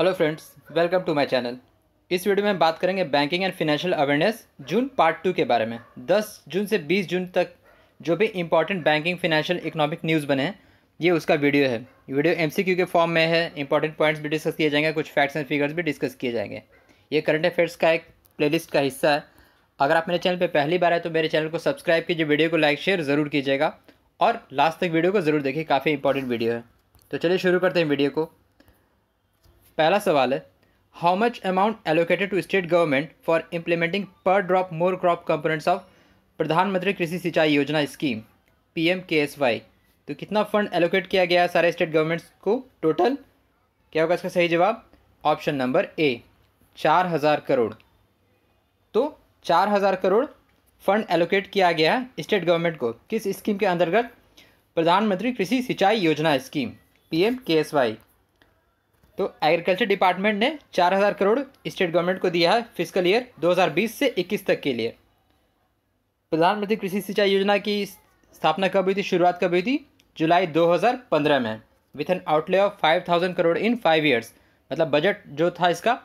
Hello friends welcome to my channel इस video में हम बात करेंगे banking and financial awareness June part two के बारे में 10 जून से 20 जून तक जो भी important banking financial economic news बने हैं ये उसका वीडियो है वीडियो एमसीक्यू के फॉर्म में है इंपॉर्टेंट पॉइंट्स भी डिस्कस किए जाएंगे कुछ फैक्ट्स एंड फिगर्स भी डिस्कस किए जाएंगे ये करंट अफेयर्स का एक प्लेलिस्ट का हिस्सा है अगर आप मेरे चैनल पर पहली बार है तो मेरे चैनल को सब्सक्राइब कीजिए वीडियो को लाइक शेयर ज़रूर कीजिएगा और लास्ट तक वीडियो को ज़रूर देखिए काफ़ी इंपॉर्टेंट वीडियो है तो चलिए शुरू करते हैं वीडियो को पहला सवाल है how much amount allocated to state government for implementing per drop more crop components of Pradhan Mantri Krishi Sinchai Yojana scheme P M K S Y तो कितना फंड एलोकेट किया गया है सारे स्टेट गवर्नमेंट्स को टोटल क्या होगा इसका सही जवाब ऑप्शन नंबर ए चार हज़ार करोड़ तो चार हज़ार करोड़ फंड एलोकेट किया गया है स्टेट गवर्नमेंट को किस स्कीम के अंतर्गत प्रधानमंत्री Krishi Sinchai Yojana scheme P M K S Y तो एग्रीकल्चर डिपार्टमेंट ने 4000 करोड़ स्टेट गवर्नमेंट को दिया है फिजिकल ईयर 2020 से 21 तक के लिए प्रधानमंत्री कृषि सिंचाई योजना की स्थापना कब हुई थी शुरुआत कब हुई थी जुलाई 2015 में with an outlay of 5000 crore in five years मतलब बजट जो था इसका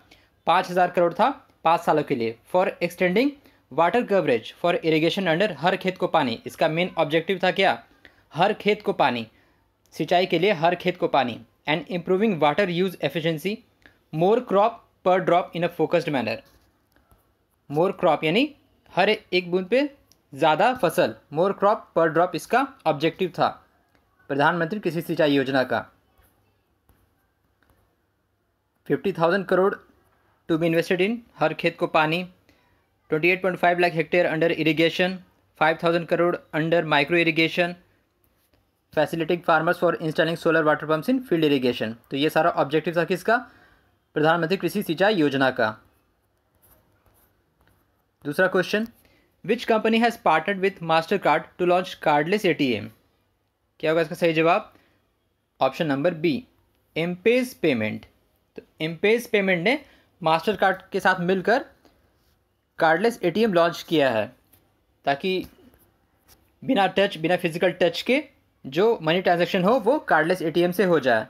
5000 करोड़ था पाँच सालों के लिए for extending water coverage for irrigation under Har Khet Ko पानी इसका मेन ऑब्जेक्टिव था क्या हर खेत को पानी सिंचाई के लिए हर Khet Ko Pani and improving water use efficiency more crop per drop in a focused manner more crop यानी हर एक बूंद पे ज़्यादा फसल मोर क्रॉप पर ड्रॉप इसका ऑब्जेक्टिव था प्रधानमंत्री कृषि सिंचाई योजना का fifty thousand crore to be invested in Har Khet Ko Pani twenty eight point five lakh hectare under irrigation five thousand crore under micro irrigation facilitating farmers for installing solar water pumps in field irrigation तो ये सारा objective था किसका प्रधानमंत्री कृषि सिंचाई योजना का दूसरा question which company has partnered with Mastercard to launch cardless ATM क्या होगा इसका सही जवाब option number B Empays payment तो एमपेज पेमेंट ने मास्टर कार्ड के साथ मिलकर कार्डलेस एटीएम लॉन्च किया है ताकि बिना टच बिना फिजिकल टच के जो मनी ट्रांजेक्शन हो वो कार्डलेस ए से हो जाए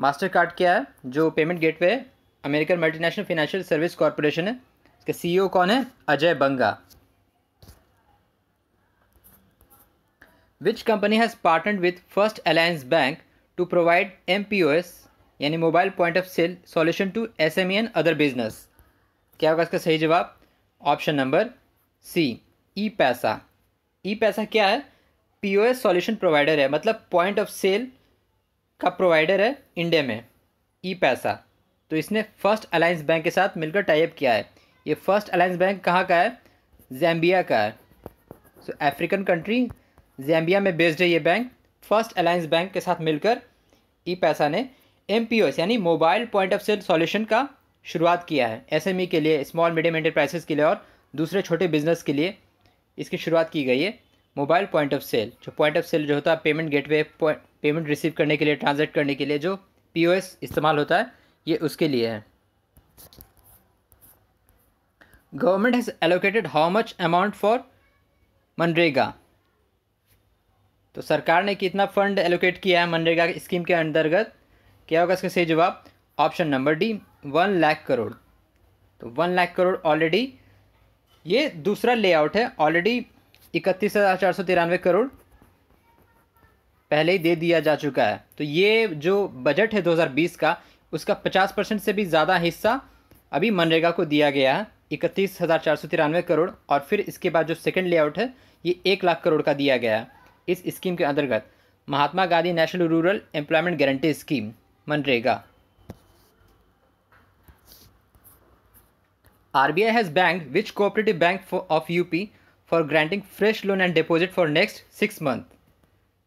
मास्टर कार्ड क्या है जो पेमेंट गेट है American multinational financial service corporation है इसके सीईओ कौन है Ajay Banga which company has partnered with First Alliance Bank to provide M P O S यानी mobile point of sale solution to S M E other business क्या होगा इसका सही जवाब ऑप्शन नंबर सी ई पैसा ई पैसा क्या है पीओएस सॉल्यूशन प्रोवाइडर है मतलब पॉइंट ऑफ सेल का प्रोवाइडर है इंडिया में ई पैसा तो इसने फर्स्ट अलायंस बैंक के साथ मिलकर टाइप किया है ये फर्स्ट अलायंस बैंक कहाँ का है जैम्बिया का है सो अफ्रीकन कंट्री जैम्बिया में बेस्ड है ये बैंक फर्स्ट अलायंस बैंक के साथ मिलकर ई पैसा ने एम यानी mobile point of sale solution का शुरुआत किया है ई e के लिए स्मॉल मीडियम एंटरप्राइजेस के लिए और दूसरे छोटे बिजनेस के लिए इसकी शुरुआत की गई है मोबाइल पॉइंट ऑफ सेल जो पॉइंट ऑफ सेल जो होता है पेमेंट गेटवे पेमेंट रिसीव करने के लिए ट्रांजेक्ट करने के लिए जो पीओएस इस्तेमाल होता है ये उसके लिए है government has allocated how much amount for मनरेगा तो सरकार ने कितना फंड एलोकेट किया है मनरेगा स्कीम के अंतर्गत क्या होगा इसका सही जवाब option number D one lakh crore तो वन लाख करोड़ ऑलरेडी ये दूसरा लेआउट है ऑलरेडी इकतीस हज़ार चार सौ तिरानवे करोड़ पहले ही दे दिया जा चुका है तो ये जो बजट है 2020 का उसका 50 परसेंट से भी ज़्यादा हिस्सा अभी मनरेगा को दिया गया है इकतीस हज़ार चार सौ तिरानवे करोड़ और फिर इसके बाद जो सेकंड लेआउट है ये एक लाख करोड़ का दिया गया है इस स्कीम के अंतर्गत Mahatma Gandhi National Rural Employment Guarantee Scheme मनरेगा RBI has banked which cooperative bank of UP for granting fresh loan and deposit for next six month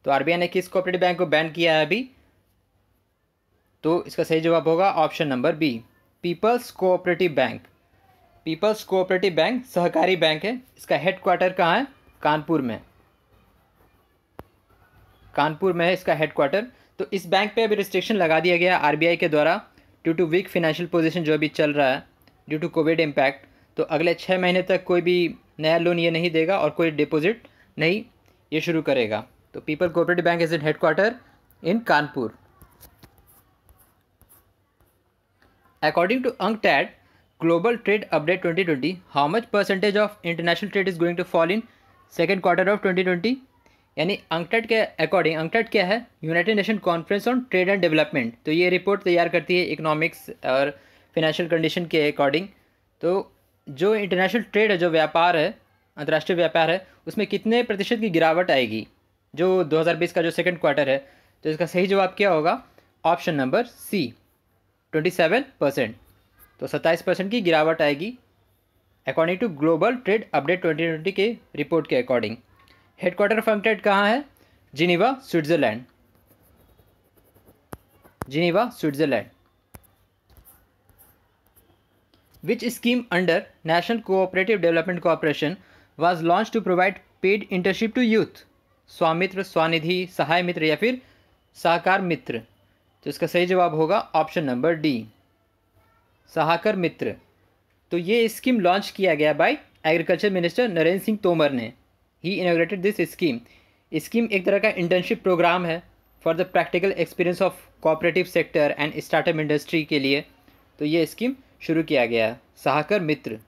तो आर ने किस कोऑपरेटिव बैंक को बैन किया है अभी तो इसका सही जवाब होगा option number B People's Cooperative Bank People's Cooperative Bank सहकारी बैंक है इसका हेडक्वार्टर कहाँ है कानपुर में कानपुर में है इसका हेडक्वार्टर तो इस बैंक पे अभी रिस्ट्रिक्शन लगा दिया गया आर के द्वारा due to weak financial position जो अभी चल रहा है ड्यू टू कोविड इम्पैक्ट तो अगले छः महीने तक कोई भी नया लोन ये नहीं देगा और कोई डिपॉजिट नहीं ये शुरू करेगा तो people cooperative bank is in headquarter in Kanpur according to अंक UNCTAD global trade update 2020, how much percentage of international trade is going to fall in second quarter of 2020? यानी अंकटेड के अकॉर्डिंग अंकटेड क्या है United Nation Conference on Trade and Development तो ये report तैयार करती है इकोनॉमिक्स और फिनेंशियल कंडीशन के अकॉर्डिंग तो जो इंटरनेशनल ट्रेड है जो व्यापार है अंतर्राष्ट्रीय व्यापार है उसमें कितने प्रतिशत की गिरावट आएगी जो 2020 का जो सेकंड क्वार्टर है तो इसका सही जवाब क्या होगा ऑप्शन नंबर सी 27 परसेंट तो 27 परसेंट की गिरावट आएगी according to global trade update 2020 के रिपोर्ट के अकॉर्डिंग हेडक्वार्टर फर्म ट्रेड कहाँ है Geneva Switzerland Geneva Switzerland which scheme under National Cooperative Development Corporation was launched to provide paid internship to youth Swamitra Svanidhi Sahay Mitra या फिर सहकार मित्र तो इसका सही जवाब होगा option number D Sahakar Mitra तो ये स्कीम लॉन्च किया गया by agriculture minister Narendra Singh Tomar ने ही इनोग्रेटेड दिस स्कीम स्कीम एक तरह का इंटर्नशिप प्रोग्राम है for the practical experience of cooperative sector and startup industry के लिए तो ये स्कीम शुरू किया गया सहाकर मित्र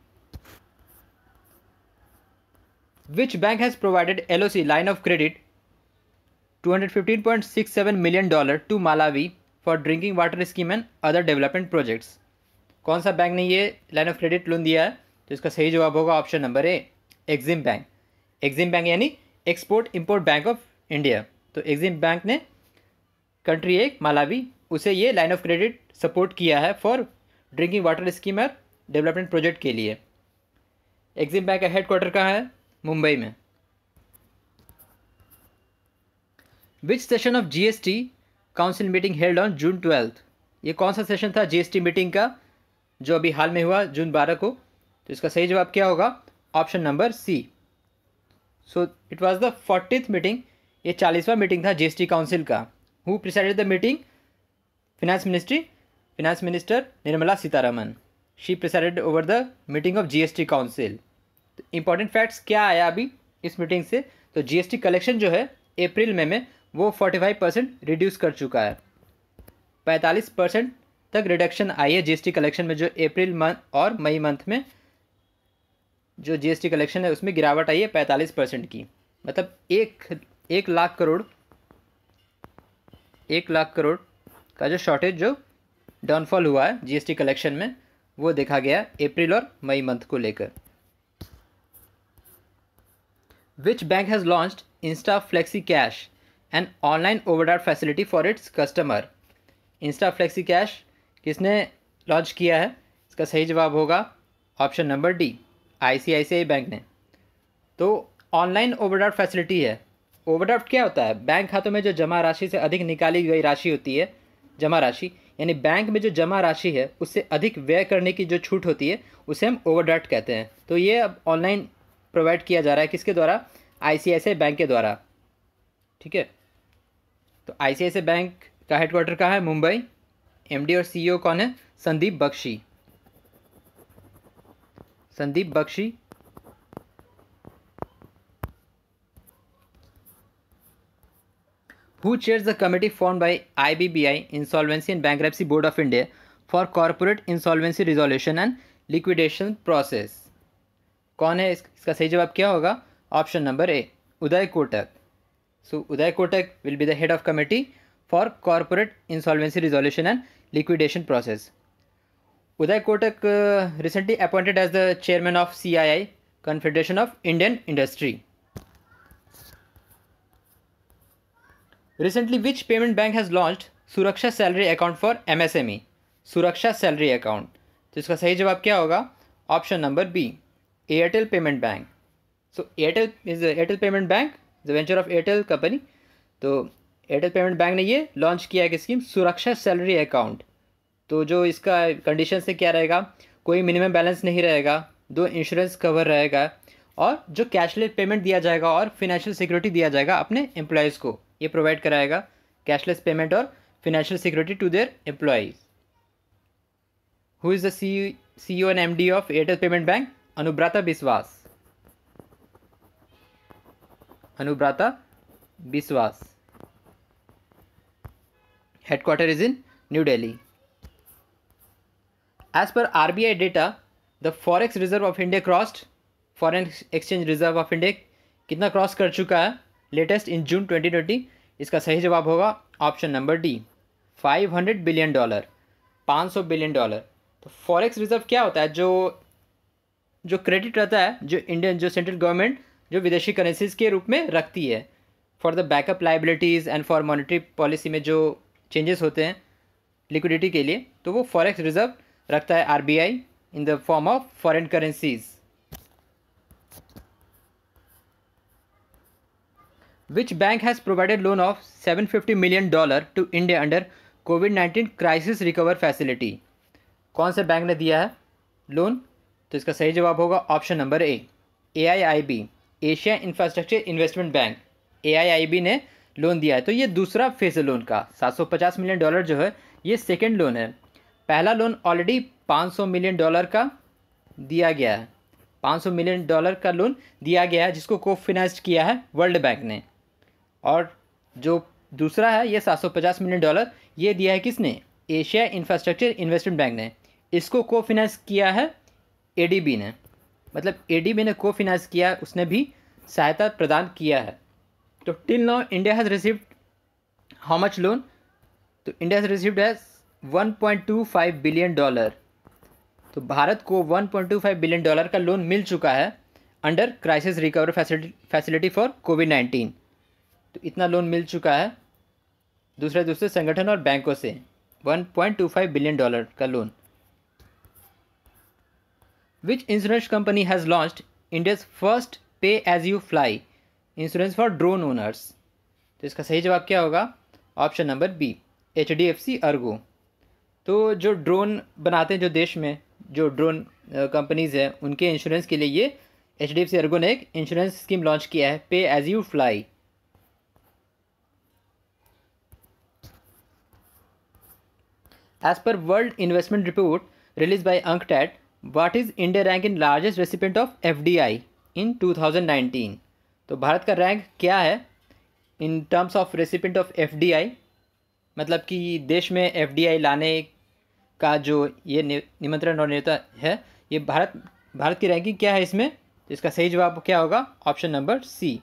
विच bank has provided L O C line of credit 215.67 million dollar to Malawi for drinking water scheme and other development projects कौन सा bank ने ये लाइन ऑफ क्रेडिट लोन दिया है तो इसका सही जवाब होगा option number A Exim bank Exim bank यानी export import bank of India तो एग्जिम बैंक ने कंट्री एक मालावी उसे ये लाइन ऑफ क्रेडिट सपोर्ट किया है for drinking water scheme development project के लिए एग्जिम बैंक का हेडक्वार्टर कहाँ है मुंबई में which session of GST council meeting held on June twelfth ये कौन सा सेशन था जीएसटी मीटिंग का जो अभी हाल में हुआ जून बारह को तो इसका सही जवाब क्या होगा option number C so it was the fortieth meeting ये चालीसवां मीटिंग था जीएसटी काउंसिल का who presided the meeting finance ministry Finance Minister Nirmala Sitaraman. She presided over the meeting of GST Council. Important facts क्या आया अभी इस meeting से तो जीएसटी कलेक्शन जो है अप्रैल में में वो फोर्टी फाइव परसेंट रिड्यूस कर चुका है पैंतालीस परसेंट तक रिडक्शन आई है जीएसटी कलेक्शन में जो अप्रैल मंथ और मई मंथ में जो जीएसटी कलेक्शन है उसमें गिरावट आई है पैंतालीस परसेंट की मतलब एक एक लाख करोड़ एक लाख करोड़ का जो शॉर्टेज जो डाउनफॉल हुआ है जीएसटी कलेक्शन में वो देखा गया अप्रैल और मई मंथ को लेकर which bank has launch insta flexi cash and online overdraft facility for its customer insta flexi cash किसने लॉन्च किया है इसका सही जवाब होगा option number D ICICI bank ने तो ऑनलाइन ओवरड्राफ्ट फैसिलिटी है ओवरड्राफ्ट क्या होता है बैंक खातों में जो जमा राशि से अधिक निकाली गई राशि होती है जमा राशि यानी बैंक में जो जमा राशि है उससे अधिक व्यय करने की जो छूट होती है उसे हम ओवरड्राफ्ट कहते हैं तो ये अब ऑनलाइन प्रोवाइड किया जा रहा है किसके द्वारा आई बैंक के द्वारा ठीक है तो आई बैंक का हेडक्वार्टर कहाँ है मुंबई एमडी और सीईओ e कौन है Sandeep Bakshi Sandeep Bakshi who chairs the committee formed by IBBI, Insolvency and Bankruptcy Board of India for Corporate Insolvency Resolution and Liquidation Process. कौन है इस, इसका सही जवाब क्या होगा option number A Uday Kotak so Uday Kotak will be the head of committee for corporate insolvency resolution and liquidation process Uday Kotak recently appointed as the chairman of C I I confederation of Indian industry recently which payment bank has launch Suraksha salary account for M S M E Suraksha salary account तो इसका सही जवाब क्या होगा option number B Airtel payment bank so Airtel is Airtel payment bank the venture of Airtel company तो Airtel payment bank ने ये launch किया एक स्कीम सुरक्षा सैलरी अकाउंट तो जो इसका कंडीशन से क्या रहेगा कोई मिनिमम बैलेंस नहीं रहेगा दो इंश्योरेंस कवर रहेगा और जो कैशलेस पेमेंट दिया जाएगा और फिनेंशियल सिक्योरिटी दिया जाएगा अपने एम्प्लॉयज़ को ये प्रोवाइड कराएगा कैशलेस पेमेंट और financial security to their employees who is the C C O and M D of Airtel payment bank Anubrata Biswas Anubrata Biswas headquarter is in New Delhi as per R B I data the forex reserve of India crossed foreign exchange reserve of India कितना cross कर चुका है latest इन जून 2020 इसका सही जवाब होगा option number D 500 billion dollar 500 billion dollar तो forex reserve क्या होता है जो जो क्रेडिट रहता है जो इंडियन जो सेंट्रल गवर्नमेंट जो विदेशी करेंसीज के रूप में रखती है for the backup liabilities and for monetary policy में जो चेंजेस होते हैं लिक्विडिटी के लिए तो वो फॉरेक्स रिजर्व रखता है are in the form of foreign currencies which bank has provided loan of 750 million dollar to India under कोविड-19 क्राइसिस रिकवर फैसिलिटी कौन से बैंक ने दिया है लोन तो इसका सही जवाब होगा option number A I I B Asia infrastructure investment bank A I I B ने लोन दिया है तो ये दूसरा फेज है लोन का सात सौ पचास मिलियन डॉलर जो है ये सेकेंड लोन है पहला लोन ऑलरेडी पाँच सौ मिलियन डॉलर का दिया गया है पाँच सौ मिलियन डॉलर का लोन दिया गया है जिसको को फिनेंस किया है वर्ल्ड बैंक ने और जो दूसरा है ये 750 मिलियन डॉलर ये दिया है किसने एशिया इंफ्रास्ट्रक्चर इन्वेस्टमेंट बैंक ने इसको को फिनेंस किया है बी ने मतलब बी ने को फिनेंस किया उसने भी सहायता प्रदान किया है तो till now India has received how much loan तो इंडिया हैज़ रिसीव्ड है 1.25 बिलियन डॉलर तो भारत को 1.25 बिलियन डॉलर का लोन मिल चुका है under crisis recovery facility for covid nineteen तो इतना लोन मिल चुका है दूसरे दूसरे संगठन और बैंकों से 1.25 बिलियन डॉलर का loan which insurance company has launch India's first pay as you fly insurance for drone owners तो इसका सही जवाब क्या होगा option number B H D F C Ergo तो जो ड्रोन बनाते हैं जो देश में जो ड्रोन कंपनीज़ हैं उनके इंश्योरेंस के लिए ये H D F C Ergo ने एक इंश्योरेंस स्कीम लॉन्च किया है pay as you fly as per world investment report release by अंक UNCTAD, what is India rank in largest recipient of F D I in two thousand nineteen तो भारत का rank क्या है in terms of recipient of F D I मतलब कि देश में F D आई लाने का जो ये निमंत्रण और नेता है ये भारत भारत की रैंकिंग क्या है इसमें तो इसका सही जवाब क्या होगा option number C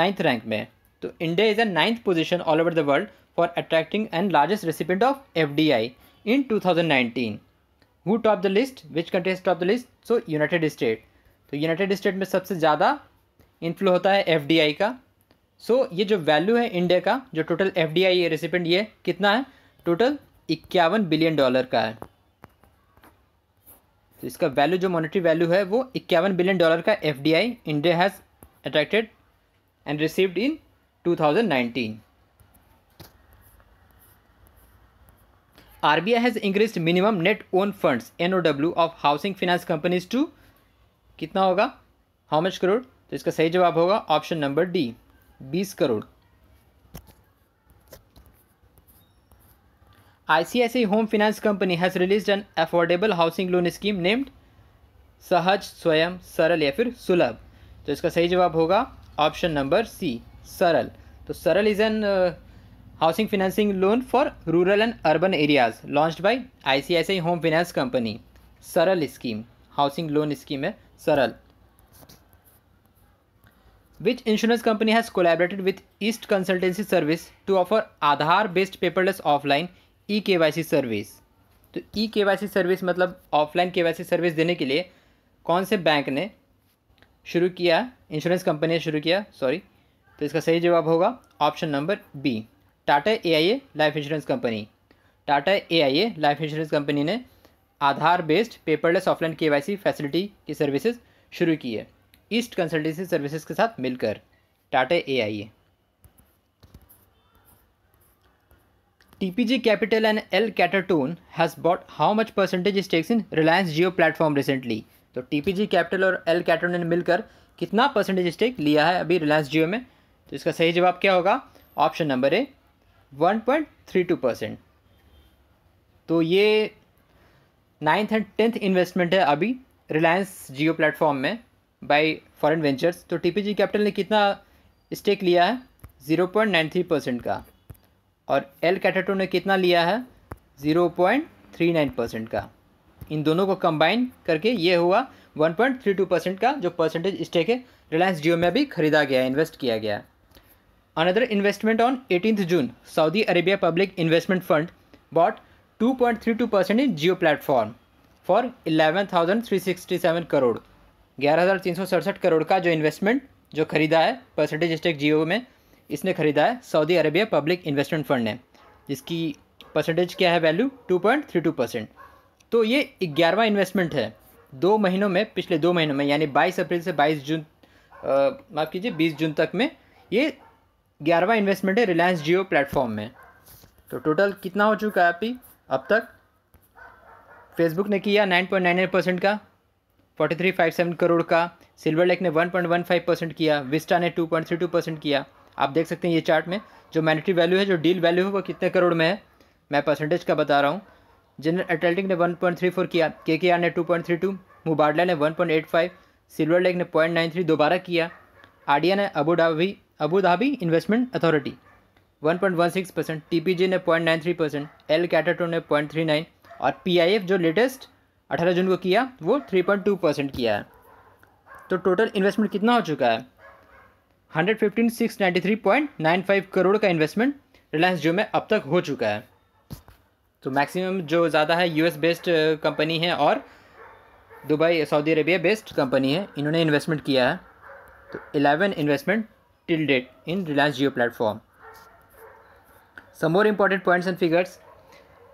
ninth rank में तो India is a ninth position all over the world for attracting and largest recipient of FDI in 2019. Who top the list? Which countries top the list? So United States. तो United State में सबसे ज़्यादा inflow होता है F का सो so, ये जो value है इंडिया का जो total F D I recipient ये कितना है टोटल इक्यावन बिलियन डॉलर का है तो इसका वैल्यू जो मॉनेटरी वैल्यू है वो इक्यावन बिलियन डॉलर का F D I India has attracted and received in two thousand nineteen RBI has increased minimum net own funds (NOW) of housing finance companies to कितना होगा हाउ मच करोड़ तो इसका सही जवाब होगा ऑप्शन नंबर डी बीस crore ICICI home finance company has release an affordable housing loan scheme named Sahaj Swayam सरल या फिर सुलभ तो इसका सही जवाब होगा ऑप्शन नंबर सी सरल तो Saral is an housing financing loan for rural and urban areas launched by ICICI home finance company Saral scheme housing loan scheme है Saral which insurance company has collaborated with east consultancy service to offer Aadhaar based paperless offline e K Y C service तो e K Y C service मतलब offline K Y C service देने के लिए कौन से bank ने शुरू किया इंश्योरेंस कंपनी ने शुरू किया सॉरी तो इसका सही जवाब होगा option number B Tata A I A life insurance company Tata A I A life insurance company ने Aadhaar based paperless offline C facility की सर्विसेज शुरू की है ईस्ट कंसल्टेंसी सर्विसेज के साथ मिलकर Tata A A I T P G capital and L Catterton has bought how much percentage stakes in Reliance Jio platform recently तो T P G capital और L Catterton ने मिलकर कितना परसेंटेज स्टेक लिया है अभी रिलायंस जियो में तो इसका सही जवाब क्या होगा ऑप्शन नंबर ए 1.32 परसेंट तो ये नाइन्थ एंड टेंथ इन्वेस्टमेंट है अभी रिलायंस जियो प्लेटफॉर्म में बाय फॉरेन वेंचर्स तो टीपीजी कैपिटल ने कितना स्टेक लिया है 0.93 परसेंट का और एल कैटाटो ने कितना लिया है 0.39 परसेंट का इन दोनों को कंबाइन करके ये हुआ 1.32 परसेंट का जो परसेंटेज स्टेक है रिलायंस जियो में भी खरीदा गया इन्वेस्ट किया गया है Another investment on 18th June, Saudi Arabia Public Investment Fund bought 2.32% in Geo platform for eleven thousand three sixty seven crore ग्यारह हज़ार तीन सौ सड़सठ करोड़ का जो इन्वेस्टमेंट जो खरीदा है परसेंटेज स्टेक जियो में इसने खरीदा है Saudi Arabia public investment fund ने जिसकी परसेंटेज क्या है value two point three two percent तो ये ग्यारहवा इन्वेस्टमेंट है दो महीनों में पिछले दो महीनों में यानी बाईस अप्रैल से बाईस जून माफ़ कीजिए बीस जून तक में ये ग्यारहवा इन्वेस्टमेंट है रिलायंस जियो प्लेटफॉर्म में तो टोटल कितना हो चुका है अभी अब तक फेसबुक ने किया nine point nine nine percent का forty three five seven crore का सिल्वर लेक ने one point one five percent किया विस्टा ने two point three two percent किया आप देख सकते हैं ये चार्ट में जो मैनिटरी वैल्यू है जो डील वैल्यू है वो कितने करोड़ में है मैं परसेंटेज का बता रहा हूँ जनरल एटलेटिक ने वन पॉइंट थ्री फोर किया के के आर ने two point three two Mubadala ने one point eight five Silver Lake ने पॉइंट नाइन थ्री दोबारा किया आडिया ने Abu Dhabi Abu Dhabi investment authority 1.16 percent T ने 0.93 percent L कैटाटो ने 0.39 और एफ जो लेटेस्ट 18 जून को किया वो 3.2 परसेंट किया है तो टोटल इन्वेस्टमेंट कितना हो चुका है 115,693.95 करोड़ का इन्वेस्टमेंट रिलायंस जियो में अब तक हो चुका है तो मैक्सिमम जो ज़्यादा है यूएस बेस्ड कंपनी है और Dubai Saudi Arabia based company है इन्होंने इन्वेस्टमेंट किया है तो eleven investment till date in Reliance Jio platform. Some more important points and figures.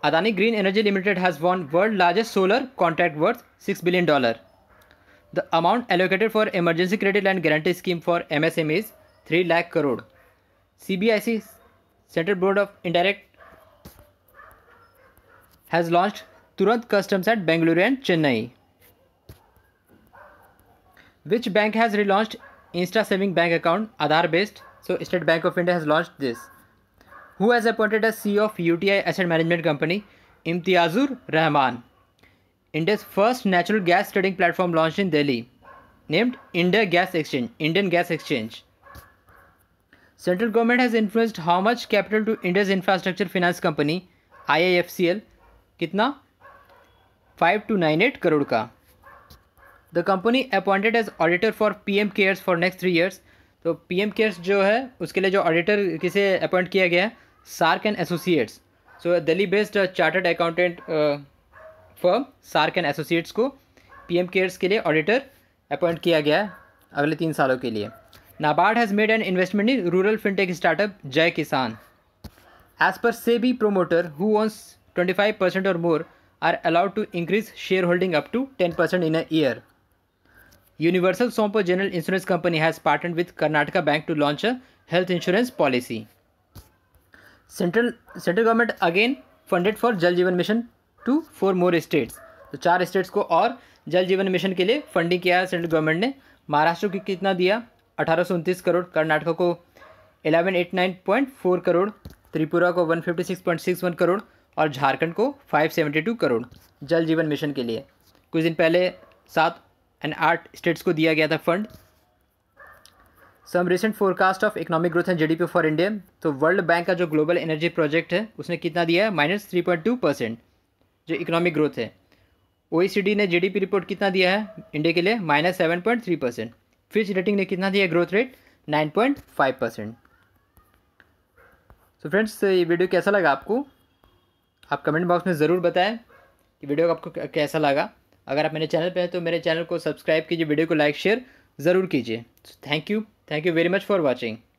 Adani Green Energy Limited has won world largest solar contract worth $6 billion. The amount allocated for emergency credit and guarantee scheme for MSME is 3 lakh crore. CBIC Central Board of Indirect has launched Turant Customs at Bangalore and Chennai. Which bank has relaunched insta saving bank account Aadhaar based so State Bank of India has launch this who has appointed a C of U T I asset management company Imtiazur Rahman India's first natural gas trading platform launch in Delhi named India gas exchange Indian gas exchange central government has influenced how much capital to India's infrastructure finance company I I F C L कितना five two nine eight crore का the company appointed as auditor for P M CARES for next three years तो P M CARES जो है उसके लिए जो auditor किसे appoint किया गया है SARC and associates so Delhi based chartered accountant firm SARC and associates को पी एम केयर्स के लिए ऑडिटर अपॉइंट किया गया है अगले तीन सालों के लिए NABARD has made an investment in rural fintech startup Jai Kisan as per SEBI promoter who owns twenty five percent और more are allowed to increase share holding up to ten percent in a year Universal Sompo General Insurance Company has partnered with Karnataka Bank to launch a health insurance policy. Central central government again funded for Jal Jeevan mission to four more states तो चार states को और जल Jeevan mission के लिए funding किया है central government ने महाराष्ट्र को कितना दिया अठारह करोड़ कर्नाटका को eleven eight nine point four crore Tripura को one fifty six point six one crore और झारखंड को फाइव सेवेंटी टू करोड़ जल जीवन मिशन के लिए कुछ दिन पहले सात एंड आठ स्टेट्स को दिया गया था fund some recent forecast of economic growth and GDP for India तो वर्ल्ड बैंक का जो ग्लोबल एनर्जी प्रोजेक्ट है उसने कितना दिया है minus three point two percent जो इकोनॉमिक ग्रोथ है ओ e ने जीडीपी रिपोर्ट कितना दिया है इंडिया के लिए minus seven point three percent Fitch rating ने कितना दिया growth rate nine point five percent तो फ्रेंड्स ये वीडियो कैसा लगा आपको आप कमेंट बॉक्स में ज़रूर बताएं कि वीडियो आपको कैसा लगा अगर आप मेरे चैनल पर हैं तो मेरे चैनल को सब्सक्राइब कीजिए वीडियो को लाइक शेयर ज़रूर कीजिए thank you thank you very much for watching